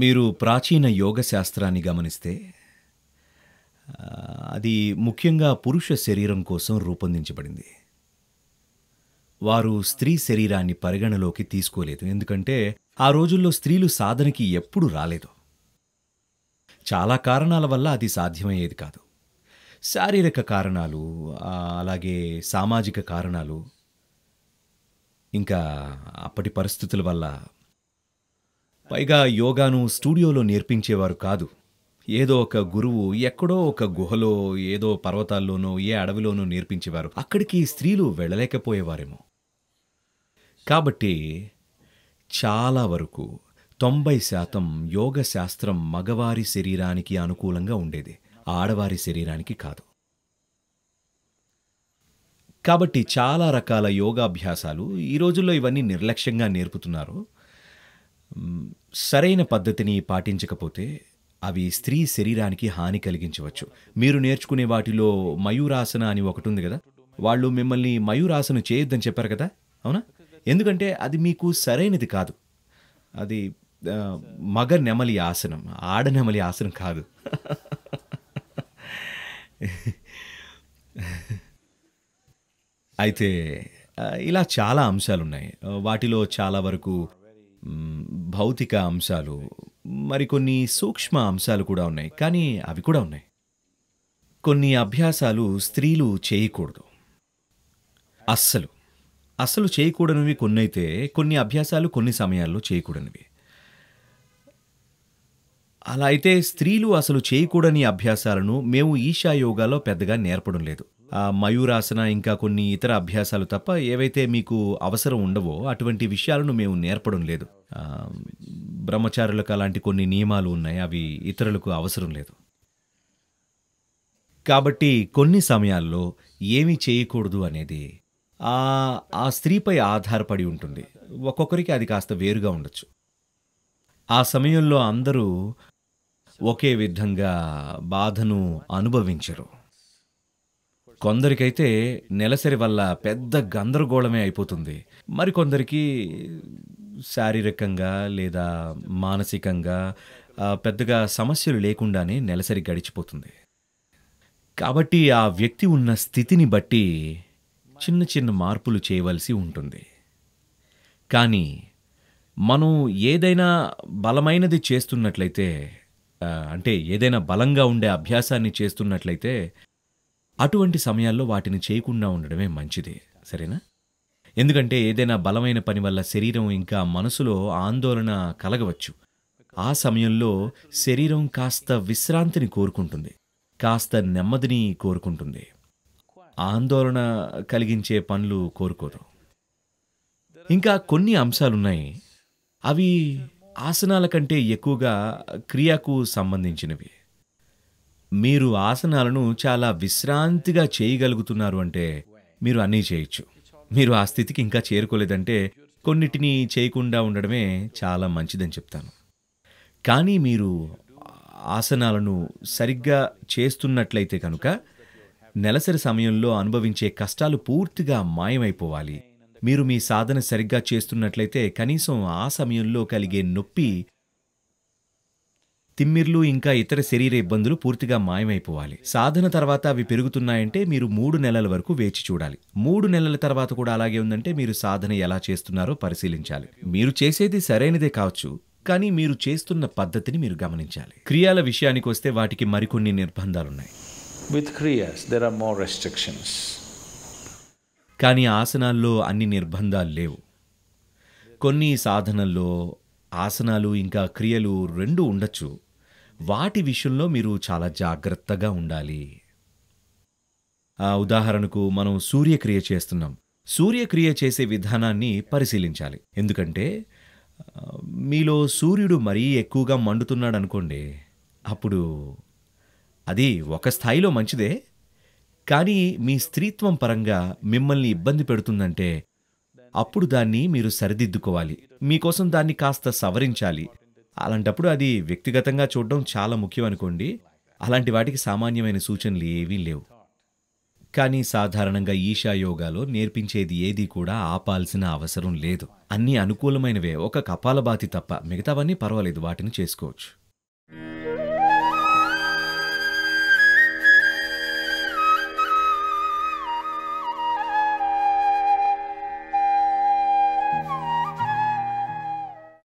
మీరు ప్రాచీన యోగ శాస్త్రాన్ని గమనిస్తే అది ముఖ్యంగా పురుష శరీరం కోసం రూపొందించబడింది వారు స్త్రీ శరీరాన్ని పరిగణలోకి తీసుకోలేదు ఎందుకంటే ఆ రోజుల్లో స్త్రీలు సాధనకి ఎప్పుడు రాలేదు చాలా కారణాల వల్ల అది సాధ్యమయ్యేది కాదు శారీరక కారణాలు అలాగే సామాజిక కారణాలు ఇంకా అప్పటి పరిస్థితుల వల్ల పైగా యోగాను స్టూడియోలో నేర్పించేవారు కాదు ఏదో ఒక గురువు ఎక్కడో ఒక గుహలో ఏదో పర్వతాల్లోనో ఏ అడవిలోనో నేర్పించేవారు అక్కడికి స్త్రీలు వెళ్ళలేకపోయేవారేమో కాబట్టి చాలా వరకు తొంభై శాతం యోగ శాస్త్రం మగవారి శరీరానికి అనుకూలంగా ఉండేది ఆడవారి శరీరానికి కాదు కాబట్టి చాలా రకాల యోగాభ్యాసాలు ఈ రోజుల్లో ఇవన్నీ నిర్లక్ష్యంగా నేర్పుతున్నారు సరైన పద్ధతిని పాటించకపోతే అవి స్త్రీ శరీరానికి హాని కలిగించవచ్చు మీరు నేర్చుకునే వాటిలో మయూరాసన అని ఒకటి ఉంది కదా వాళ్ళు మిమ్మల్ని మయూరాసన చేయొద్దని చెప్పారు కదా అవునా ఎందుకంటే అది మీకు సరైనది కాదు అది మగ నెమలి ఆసనం ఆడ నెమలి ఆసనం కాదు అయితే ఇలా చాలా అంశాలున్నాయి వాటిలో చాలా వరకు భౌతిక అంశాలు మరికొన్ని సూక్ష్మ అంశాలు కూడా ఉన్నాయి కానీ అవి కూడా ఉన్నాయి కొన్ని అభ్యాసాలు స్త్రీలు చేయకూడదు అస్సలు అస్సలు చేయకూడనివి కొన్ని అయితే కొన్ని అభ్యాసాలు కొన్ని సమయాల్లో చేయకూడనివి అలా అయితే స్త్రీలు అసలు చేయకూడని అభ్యాసాలను మేము ఈషా యోగాలో పెద్దగా నేర్పడం లేదు మయూరాసన ఇంకా కొన్ని ఇతర అభ్యాసాలు తప్ప ఏవైతే మీకు అవసరం ఉండవో అటువంటి విషయాలను మేము నేర్పడం లేదు బ్రహ్మచారులకు అలాంటి కొన్ని నియమాలు ఉన్నాయి అవి ఇతరులకు అవసరం లేదు కాబట్టి కొన్ని సమయాల్లో ఏమీ చేయకూడదు అనేది ఆ ఆ స్త్రీపై ఆధారపడి ఉంటుంది ఒక్కొక్కరికి అది కాస్త వేరుగా ఉండొచ్చు ఆ సమయంలో అందరూ ఒకే విధంగా బాధను అనుభవించరు కొందరికైతే నెలసరి వల్ల పెద్ద గందరగోళమే అయిపోతుంది మరికొందరికి శారీరకంగా లేదా మానసికంగా పెద్దగా సమస్యలు లేకుండానే నెలసరి గడిచిపోతుంది కాబట్టి ఆ వ్యక్తి ఉన్న స్థితిని బట్టి చిన్న చిన్న మార్పులు చేయవలసి ఉంటుంది కానీ మనం ఏదైనా బలమైనది చేస్తున్నట్లయితే అంటే ఏదైనా బలంగా ఉండే అభ్యాసాన్ని చేస్తున్నట్లయితే అటువంటి సమయాల్లో వాటిని చేయకుండా ఉండడమే మంచిది సరేనా ఎందుకంటే ఏదైనా బలమైన పని వల్ల శరీరం ఇంకా మనసులో ఆందోళన కలగవచ్చు ఆ సమయంలో శరీరం కాస్త విశ్రాంతిని కోరుకుంటుంది కాస్త నెమ్మదిని కోరుకుంటుంది ఆందోళన కలిగించే పనులు కోరుకోదు ఇంకా కొన్ని అంశాలున్నాయి అవి ఆసనాల కంటే ఎక్కువగా క్రియకు సంబంధించినవి మీరు ఆసనాలను చాలా విశ్రాంతిగా చేయగలుగుతున్నారు అంటే మీరు అన్నీ చేయొచ్చు మీరు ఆ స్థితికి ఇంకా చేరుకోలేదంటే కొన్నిటిని చేయకుండా ఉండడమే చాలా మంచిదని చెప్తాను కానీ మీరు ఆసనాలను సరిగ్గా చేస్తున్నట్లయితే కనుక నెలసరి సమయంలో అనుభవించే కష్టాలు పూర్తిగా మాయమైపోవాలి మీరు మీ సాధన సరిగ్గా చేస్తున్నట్లయితే కనీసం ఆ సమయంలో కలిగే నొప్పి తిమ్మిర్లు ఇంకా ఇతర శరీర ఇబ్బందులు పూర్తిగా మాయమైపోవాలి సాధన తర్వాత అవి పెరుగుతున్నాయంటే మీరు మూడు నెలల వరకు వేచి చూడాలి మూడు నెలల తర్వాత కూడా అలాగే ఉందంటే మీరు సాధన ఎలా చేస్తున్నారో పరిశీలించాలి మీరు చేసేది సరైనదే కావచ్చు కానీ మీరు చేస్తున్న పద్ధతిని మీరు గమనించాలి క్రియాల విషయానికి వస్తే వాటికి మరికొన్ని నిర్బంధాలున్నాయి with kriyas there are more restrictions కానీ ఆసనాల్లో అన్ని నిర్బంధాలు లేవు కొన్ని సాధనల్లో ఆసనాలు ఇంకా క్రియలు రెండూ ఉండొచ్చు వాటి విషయంలో మీరు చాలా జాగ్రత్తగా ఉండాలి ఉదాహరణకు మనం సూర్యక్రియ చేస్తున్నాం సూర్యక్రియ చేసే విధానాన్ని పరిశీలించాలి ఎందుకంటే మీలో సూర్యుడు మరీ ఎక్కువగా మండుతున్నాడు అనుకోండి అప్పుడు అది ఒక స్థాయిలో మంచిదే కానీ మీ స్త్రీత్వం పరంగా మిమ్మల్ని ఇబ్బంది పెడుతుందంటే అప్పుడు దాన్ని మీరు సరిదిద్దుకోవాలి మీకోసం దాన్ని కాస్త సవరించాలి అలాంటప్పుడు అది వ్యక్తిగతంగా చూడడం చాలా ముఖ్యం అనుకోండి అలాంటి వాటికి సామాన్యమైన సూచనలు ఏవీ లేవు కానీ సాధారణంగా ఈషా యోగాలో నేర్పించేది ఏది కూడా ఆపాల్సిన అవసరం లేదు అన్నీ అనుకూలమైనవే ఒక కపాలబాతి తప్ప మిగతావన్నీ పర్వాలేదు వాటిని చేసుకోవచ్చు